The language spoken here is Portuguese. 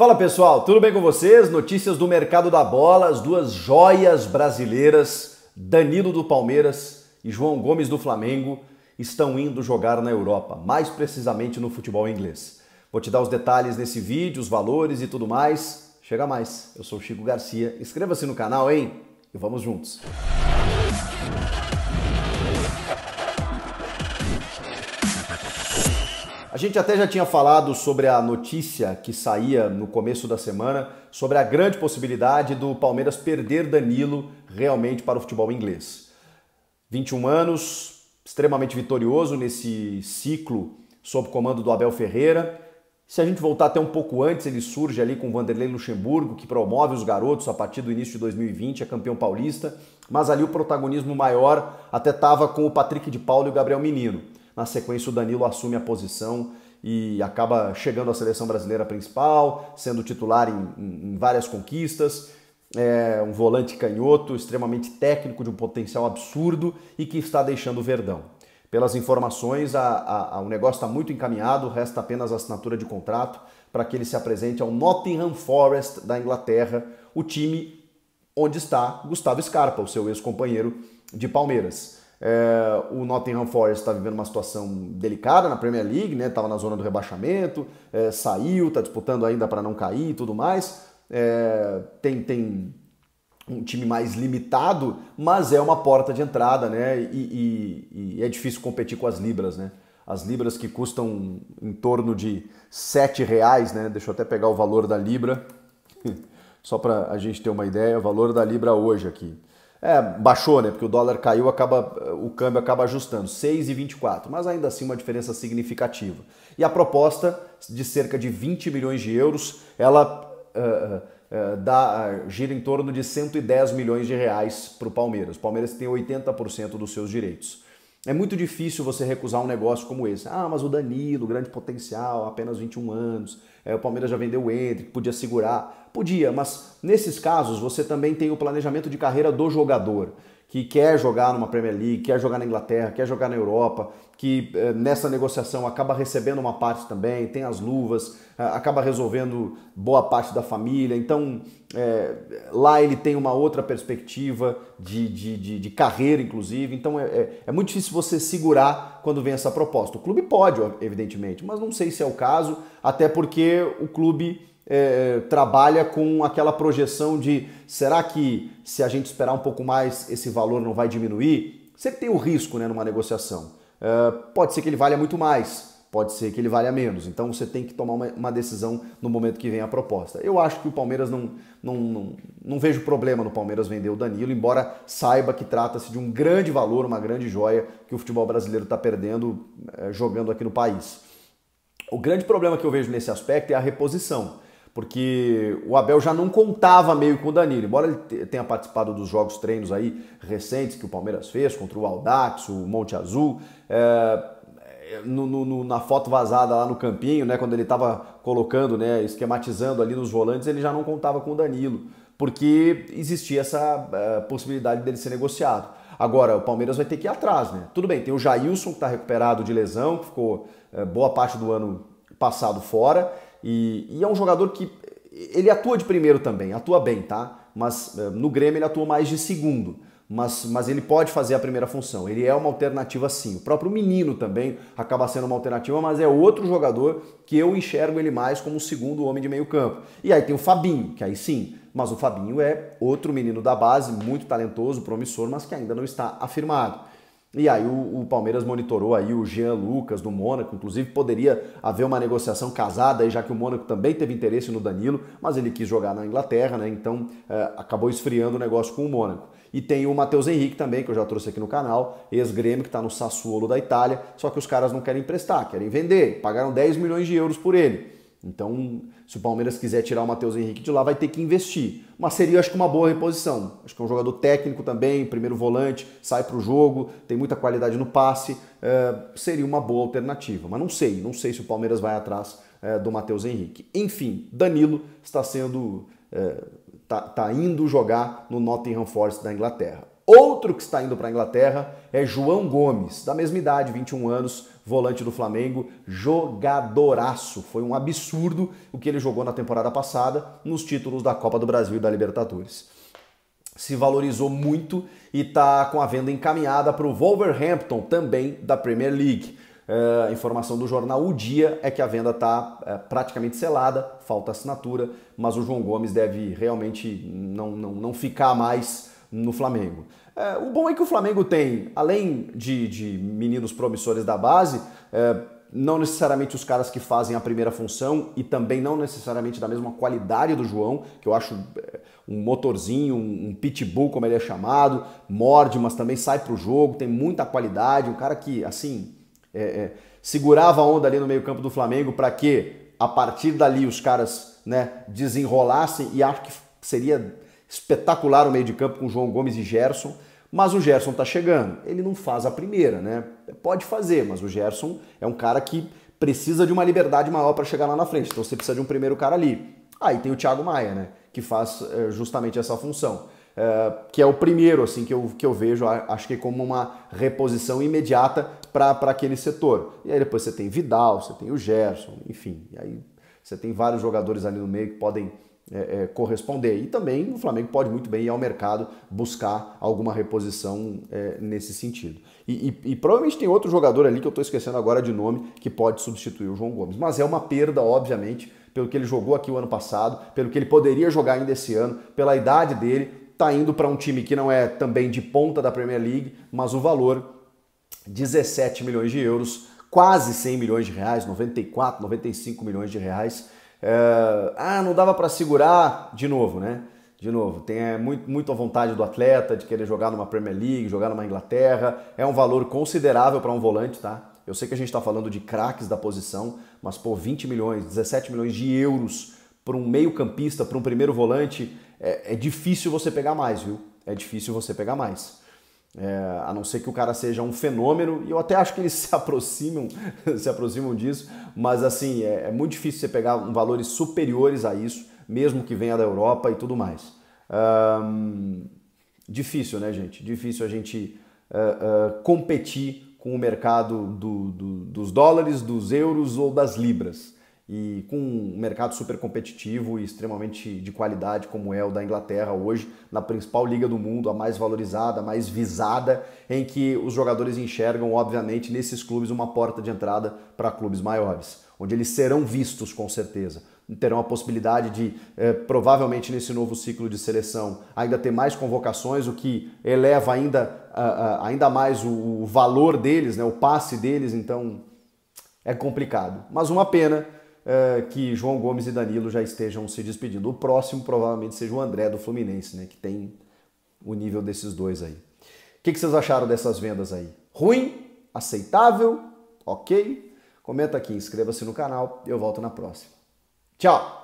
Fala pessoal, tudo bem com vocês? Notícias do mercado da bola, as duas joias brasileiras, Danilo do Palmeiras e João Gomes do Flamengo, estão indo jogar na Europa, mais precisamente no futebol inglês. Vou te dar os detalhes nesse vídeo, os valores e tudo mais. Chega mais, eu sou Chico Garcia, inscreva-se no canal, hein? E vamos juntos! gente até já tinha falado sobre a notícia que saía no começo da semana sobre a grande possibilidade do Palmeiras perder Danilo realmente para o futebol inglês. 21 anos, extremamente vitorioso nesse ciclo sob comando do Abel Ferreira. Se a gente voltar até um pouco antes, ele surge ali com Vanderlei Luxemburgo, que promove os garotos a partir do início de 2020, é campeão paulista, mas ali o protagonismo maior até estava com o Patrick de Paulo e o Gabriel Menino. Na sequência, o Danilo assume a posição e acaba chegando à seleção brasileira principal, sendo titular em, em, várias conquistas. É um volante canhoto, extremamente técnico, de um potencial absurdo e que está deixando o Verdão. Pelas informações, a, a, a, o negócio está muito encaminhado, resta apenas a assinatura de contrato para que ele se apresente ao Nottingham Forest da Inglaterra, o time onde está Gustavo Scarpa, o seu ex-companheiro de Palmeiras. É, o Nottingham Forest está vivendo uma situação delicada na Premier League, né? Estava na zona do rebaixamento, é, saiu, está disputando ainda para não cair e tudo mais. É, tem, tem um time mais limitado, mas é uma porta de entrada, né? E, e, e é difícil competir com as libras, né? As libras que custam em torno de sete reais, né? Deixa eu até pegar o valor da libra, só para a gente ter uma ideia. O valor da libra hoje aqui. É, baixou, né? Porque o dólar caiu, acaba, o câmbio acaba ajustando, 6,24, mas ainda assim uma diferença significativa. E a proposta de cerca de 20 milhões de euros, ela uh, uh, dá, gira em torno de 110 milhões de reais para o Palmeiras. O Palmeiras tem 80% dos seus direitos. É muito difícil você recusar um negócio como esse. Ah, mas o Danilo, grande potencial, apenas 21 anos, é, o Palmeiras já vendeu o Hendrick, podia segurar. Podia, mas nesses casos você também tem o planejamento de carreira do jogador que quer jogar numa Premier League, quer jogar na Inglaterra, quer jogar na Europa, que eh, nessa negociação acaba recebendo uma parte também, tem as luvas, eh, acaba resolvendo boa parte da família. Então é, lá ele tem uma outra perspectiva de, de, de, de carreira, inclusive. Então é, é, é, muito difícil você segurar quando vem essa proposta. O clube pode, evidentemente, mas não sei se é o caso, até porque o clube é, trabalha com aquela projeção de será que se a gente esperar um pouco mais esse valor não vai diminuir? Sempre tem o risco né, numa negociação. É, pode ser que ele valha muito mais, pode ser que ele valha menos. Então você tem que tomar uma, uma decisão no momento que vem a proposta. Eu acho que o Palmeiras não, não, não, não vejo problema no Palmeiras vender o Danilo, embora saiba que trata-se de um grande valor, uma grande joia que o futebol brasileiro está perdendo é, jogando aqui no país. O grande problema que eu vejo nesse aspecto é a reposição porque o Abel já não contava meio com o Danilo, embora ele tenha participado dos jogos treinos aí recentes que o Palmeiras fez contra o Aldax, o Monte Azul, é, no, no, na foto vazada lá no campinho, né, quando ele estava colocando, né, esquematizando ali nos volantes, ele já não contava com o Danilo, porque existia essa eh, possibilidade dele ser negociado. Agora, o Palmeiras vai ter que ir atrás, né? Tudo bem, tem o Jailson que está recuperado de lesão, que ficou boa parte do ano passado fora. E, e é um jogador que ele atua de primeiro também, atua bem, tá? Mas eh, no Grêmio ele atua mais de segundo. Mas, mas ele pode fazer a primeira função. Ele é uma alternativa sim. O próprio menino também acaba sendo uma alternativa, mas é outro jogador que eu enxergo ele mais como o segundo homem de meio campo. E aí tem o Fabinho, que aí sim. Mas o Fabinho é outro menino da base, muito talentoso, promissor, mas que ainda não está afirmado. E aí o, o, Palmeiras monitorou aí o Jean Lucas do Mônaco, inclusive poderia haver uma negociação casada, já que o Mônaco também teve interesse no Danilo, mas ele quis jogar na Inglaterra, né? Então é, acabou esfriando o negócio com o Mônaco. E tem o Matheus Henrique também, que eu já trouxe aqui no canal, ex-grêmio, que está no Sassuolo da Itália, só que os caras não querem emprestar, querem vender, pagaram 10 milhões de euros por ele. Então, se o Palmeiras quiser tirar o Matheus Henrique de lá, vai ter que investir. Mas seria, acho que, uma boa reposição. Acho que é um jogador técnico também, primeiro volante, sai para o jogo, tem muita qualidade no passe. É, seria uma boa alternativa. Mas não sei, não sei se o Palmeiras vai atrás é, do Matheus Henrique. Enfim, Danilo está sendo. É, tá, tá indo jogar no Nottingham Forest da Inglaterra. Outro que está indo para a Inglaterra é João Gomes, da mesma idade, 21 anos, volante do Flamengo, jogadoraço. Foi um absurdo o que ele jogou na temporada passada nos títulos da Copa do Brasil e da Libertadores. Se valorizou muito e está com a venda encaminhada para o Wolverhampton, também da Premier League. É, informação do jornal O Dia é que a venda está eh, praticamente selada, falta assinatura, mas o João Gomes deve realmente não, não, não ficar mais no Flamengo. É, o bom é que o Flamengo tem, além de, de meninos promissores da base, é, não necessariamente os caras que fazem a primeira função e também não necessariamente da mesma qualidade do João, que eu acho é, um motorzinho, um pitbull, como ele é chamado, morde, mas também sai pro jogo, tem muita qualidade, um cara que, assim, é, é, segurava a onda ali no meio-campo do Flamengo para que a partir dali os caras né, desenrolassem e acho que seria espetacular o meio de campo com João Gomes e Gerson, mas o Gerson está chegando. Ele não faz a primeira, né? Pode fazer, mas o Gerson é um cara que precisa de uma liberdade maior para chegar lá na frente. Então você precisa de um primeiro cara ali. Aí tem o Thiago Maia, né? Que faz eh, justamente essa função. É, que é o primeiro assim que eu, que eu vejo, acho que como uma reposição imediata para aquele setor. E aí depois você tem Vidal, você tem o Gerson, enfim, aí você tem vários jogadores ali no meio que podem é, é, corresponder. E também o Flamengo pode muito bem ir ao mercado buscar alguma reposição é, nesse sentido. E, e, e, provavelmente tem outro jogador ali que eu estou esquecendo agora de nome que pode substituir o João Gomes. Mas é uma perda, obviamente, pelo que ele jogou aqui o ano passado, pelo que ele poderia jogar ainda esse ano, pela idade dele, está indo para um time que não é também de ponta da Premier League, mas o valor 17 milhões de euros, quase 100 milhões de reais, 94, 95 milhões de reais é, ah, não dava para segurar, de novo, né? De novo, tem é, muito, muito a vontade do atleta de querer jogar numa Premier League, jogar numa Inglaterra. É um valor considerável para um volante, tá? Eu sei que a gente está falando de craques da posição, mas pô, 20 milhões, 17 milhões de euros para um meio-campista, para um primeiro volante, é, é difícil você pegar mais, viu? É difícil você pegar mais. É, a não ser que o cara seja um fenômeno, e eu até acho que eles se aproximam, se aproximam disso, mas assim, é, é, muito difícil você pegar valores superiores a isso, mesmo que venha da Europa e tudo mais. difícil, né, gente? Difícil a gente uh, uh, competir com o mercado do, do, dos dólares, dos euros ou das libras e com um mercado super competitivo e extremamente de qualidade como é o da Inglaterra hoje, na principal liga do mundo, a mais valorizada, a mais visada, em que os jogadores enxergam, obviamente, nesses clubes uma porta de entrada para clubes maiores, onde eles serão vistos com certeza. Terão a possibilidade de, eh, provavelmente nesse novo ciclo de seleção, ainda ter mais convocações, o que eleva ainda, uh, uh, ainda mais o, o valor deles, né, o passe deles, então é complicado. Mas uma pena é, que João Gomes e Danilo já estejam se despedindo. O próximo provavelmente seja o André do Fluminense, né? Que tem o nível desses dois aí. O que, que vocês acharam dessas vendas aí? Ruim? Aceitável? Ok? Comenta aqui, inscreva-se no canal. Eu volto na próxima. Tchau!